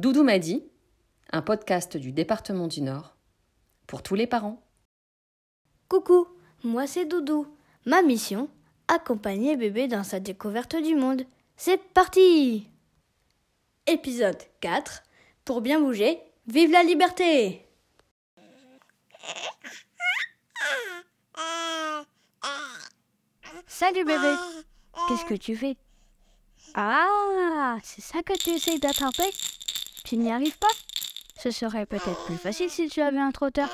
Doudou m'a dit, un podcast du département du Nord, pour tous les parents. Coucou, moi c'est Doudou. Ma mission, accompagner bébé dans sa découverte du monde. C'est parti Épisode 4. Pour bien bouger, vive la liberté Salut bébé Qu'est-ce que tu fais Ah C'est ça que tu essayes d'attraper tu n'y arrives pas Ce serait peut-être plus facile si tu avais un trotteur.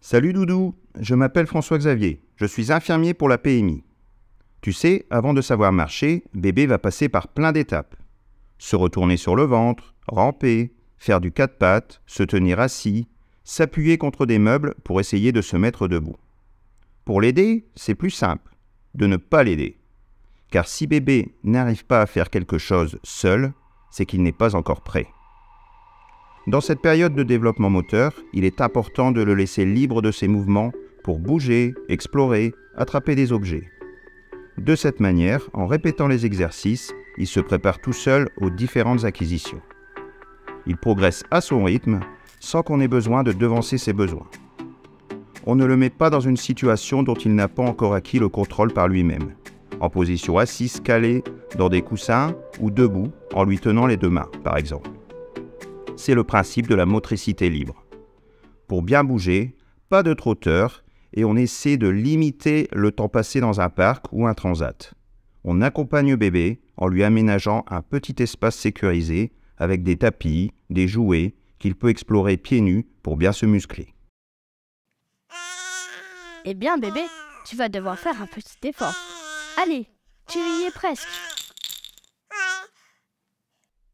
Salut Doudou, je m'appelle François-Xavier, je suis infirmier pour la PMI. Tu sais, avant de savoir marcher, bébé va passer par plein d'étapes. Se retourner sur le ventre, ramper, faire du quatre pattes, se tenir assis, s'appuyer contre des meubles pour essayer de se mettre debout. Pour l'aider, c'est plus simple, de ne pas l'aider car si bébé n'arrive pas à faire quelque chose seul, c'est qu'il n'est pas encore prêt. Dans cette période de développement moteur, il est important de le laisser libre de ses mouvements pour bouger, explorer, attraper des objets. De cette manière, en répétant les exercices, il se prépare tout seul aux différentes acquisitions. Il progresse à son rythme sans qu'on ait besoin de devancer ses besoins. On ne le met pas dans une situation dont il n'a pas encore acquis le contrôle par lui-même en position assise calée dans des coussins ou debout en lui tenant les deux mains, par exemple. C'est le principe de la motricité libre. Pour bien bouger, pas de trotteur et on essaie de limiter le temps passé dans un parc ou un transat. On accompagne bébé en lui aménageant un petit espace sécurisé avec des tapis, des jouets qu'il peut explorer pieds nus pour bien se muscler. Eh bien bébé, tu vas devoir faire un petit effort. Allez, tu y es presque.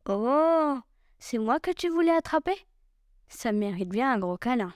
Oh, c'est moi que tu voulais attraper Ça mérite bien un gros câlin.